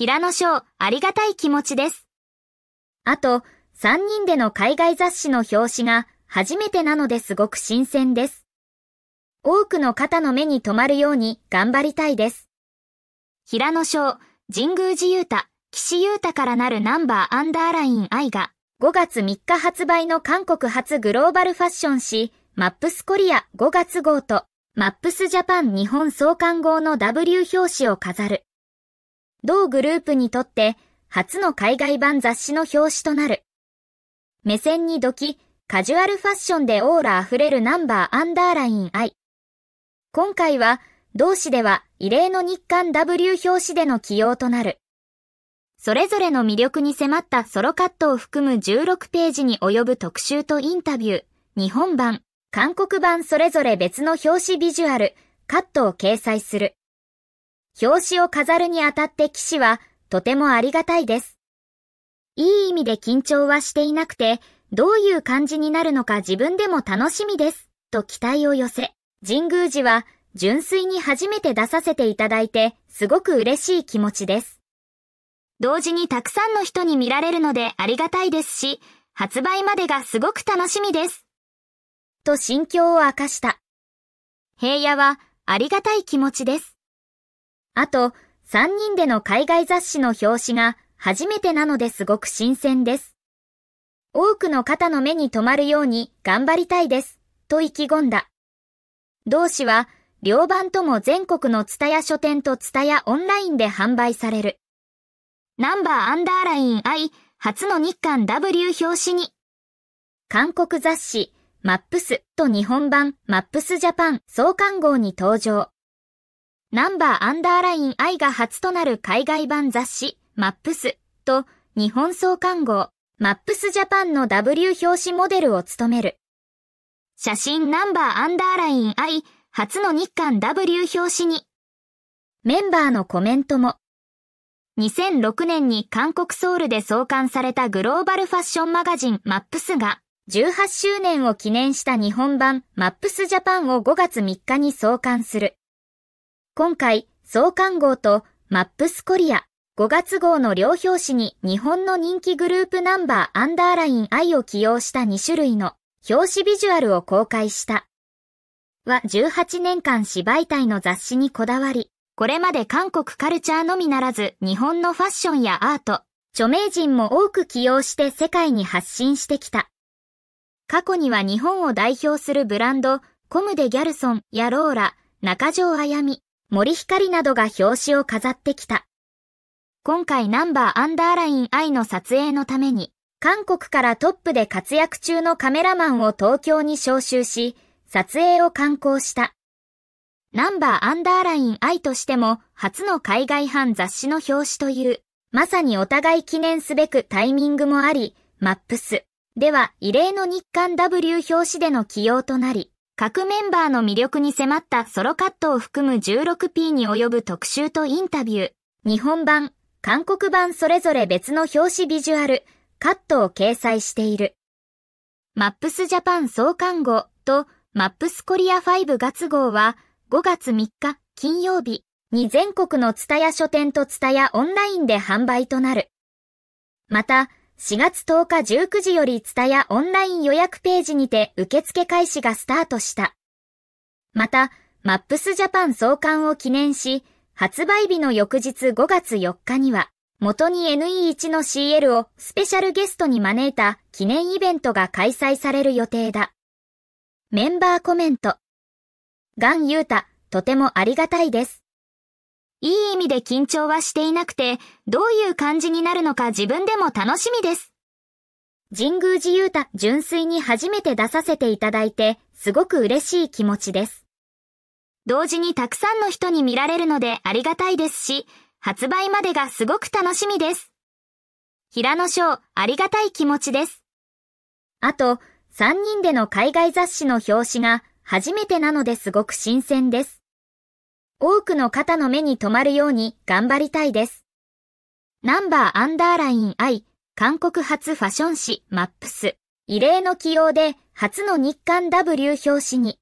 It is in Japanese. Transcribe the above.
平野賞ありがたい気持ちです。あと、3人での海外雑誌の表紙が初めてなのですごく新鮮です。多くの方の目に留まるように頑張りたいです。平野賞、神宮寺雄太、岸優太からなるナンバーアンダーライン愛が5月3日発売の韓国初グローバルファッション誌マップスコリア5月号とマップスジャパン日本創刊号の W 表紙を飾る。同グループにとって初の海外版雑誌の表紙となる。目線にどき、カジュアルファッションでオーラ溢れるナンバーアンダーライン I。今回は、同誌では異例の日刊 W 表紙での起用となる。それぞれの魅力に迫ったソロカットを含む16ページに及ぶ特集とインタビュー、日本版、韓国版それぞれ別の表紙ビジュアル、カットを掲載する。表紙を飾るにあたって騎士はとてもありがたいです。いい意味で緊張はしていなくて、どういう感じになるのか自分でも楽しみです、と期待を寄せ、神宮寺は純粋に初めて出させていただいて、すごく嬉しい気持ちです。同時にたくさんの人に見られるのでありがたいですし、発売までがすごく楽しみです。と心境を明かした。平野はありがたい気持ちです。あと、3人での海外雑誌の表紙が初めてなのですごく新鮮です。多くの方の目に留まるように頑張りたいです、と意気込んだ。同誌は、両版とも全国のツタヤ書店とツタヤオンラインで販売される。ナンバーアンダーライン I 初の日韓 W 表紙に、韓国雑誌マップスと日本版マップスジャパン創刊号に登場。ナンバーアンダーライン I が初となる海外版雑誌、マップスと日本創刊号、マップスジャパンの W 表紙モデルを務める。写真ナンバーアンダーライン I 初の日刊 W 表紙に、メンバーのコメントも、2006年に韓国ソウルで創刊されたグローバルファッションマガジンマップスが、18周年を記念した日本版マップスジャパンを5月3日に創刊する。今回、創刊号とマップスコリア5月号の両表紙に日本の人気グループナンバーアンダーライン I を起用した2種類の表紙ビジュアルを公開した。は18年間芝居体の雑誌にこだわり、これまで韓国カルチャーのみならず日本のファッションやアート、著名人も多く起用して世界に発信してきた。過去には日本を代表するブランド、コムデ・ギャルソンやローラ、中条あやみ、森光などが表紙を飾ってきた。今回ナンバーアンダーライン I の撮影のために、韓国からトップで活躍中のカメラマンを東京に招集し、撮影を観光した。ナンバーアンダーライン I としても初の海外版雑誌の表紙という、まさにお互い記念すべくタイミングもあり、マップスでは異例の日刊 W 表紙での起用となり、各メンバーの魅力に迫ったソロカットを含む 16P に及ぶ特集とインタビュー、日本版、韓国版それぞれ別の表紙ビジュアル、カットを掲載している。マップスジャパン創刊号とマップスコリア5月号は5月3日金曜日に全国のツタヤ書店とツタヤオンラインで販売となる。また、4月10日19時よりツタやオンライン予約ページにて受付開始がスタートした。また、マップスジャパン創刊を記念し、発売日の翌日5月4日には、元に NE1 の CL をスペシャルゲストに招いた記念イベントが開催される予定だ。メンバーコメント。ガンユータ、とてもありがたいです。いい意味で緊張はしていなくて、どういう感じになるのか自分でも楽しみです。神宮寺勇太純粋に初めて出させていただいて、すごく嬉しい気持ちです。同時にたくさんの人に見られるのでありがたいですし、発売までがすごく楽しみです。平野賞、ありがたい気持ちです。あと、3人での海外雑誌の表紙が初めてなのですごく新鮮です。多くの方の目に留まるように頑張りたいです。ナンバーアンダーライン I 韓国発ファッション誌マップス異例の起用で初の日刊 W 表紙に